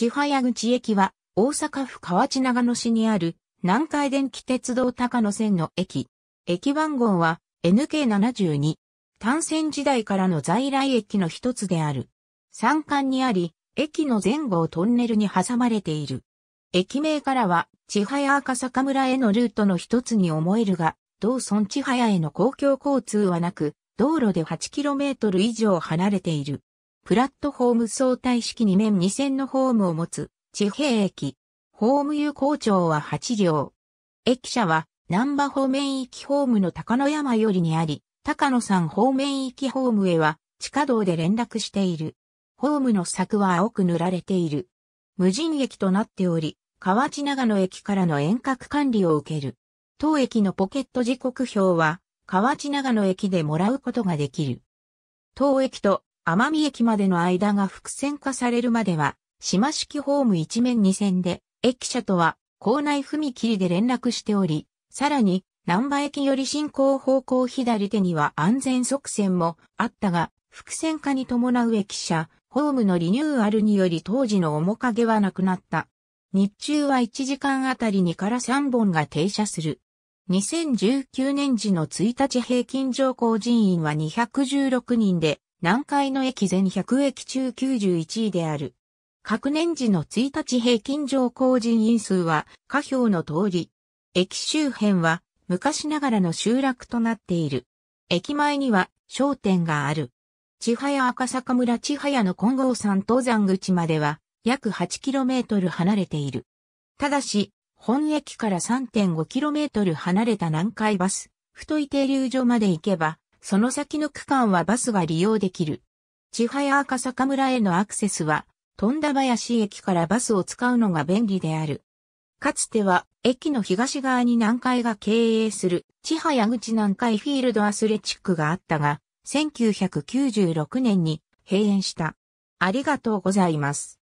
千早口駅は、大阪府河内長野市にある、南海電気鉄道高野線の駅。駅番号は、NK72。単線時代からの在来駅の一つである。山間にあり、駅の前後をトンネルに挟まれている。駅名からは、千早赤坂村へのルートの一つに思えるが、道村千早への公共交通はなく、道路で 8km 以上離れている。プラットホーム相対式2面2線のホームを持つ地平駅。ホーム有効長は8両。駅舎は南波方面行きホームの高野山よりにあり、高野山方面行きホームへは地下道で連絡している。ホームの柵は青く塗られている。無人駅となっており、河内長野駅からの遠隔管理を受ける。当駅のポケット時刻表は、河内長野駅でもらうことができる。当駅と奄美駅までの間が複線化されるまでは、島式ホーム一面二線で、駅舎とは構内踏切で連絡しており、さらに、南波駅より進行方向左手には安全側線もあったが、複線化に伴う駅舎、ホームのリニューアルにより当時の面影はなくなった。日中は1時間あたり2から3本が停車する。2019年時の1日平均乗降人員は216人で、南海の駅全100駅中91位である。各年時の1日平均上降人員数は下表の通り。駅周辺は昔ながらの集落となっている。駅前には商店がある。千早赤坂村千早の金剛山登山口までは約 8km 離れている。ただし、本駅から 3.5km 離れた南海バス、太い停留所まで行けばその先の区間はバスが利用できる。千早赤坂村へのアクセスは、富田林駅からバスを使うのが便利である。かつては、駅の東側に南海が経営する、千早口南海フィールドアスレチックがあったが、1996年に閉園した。ありがとうございます。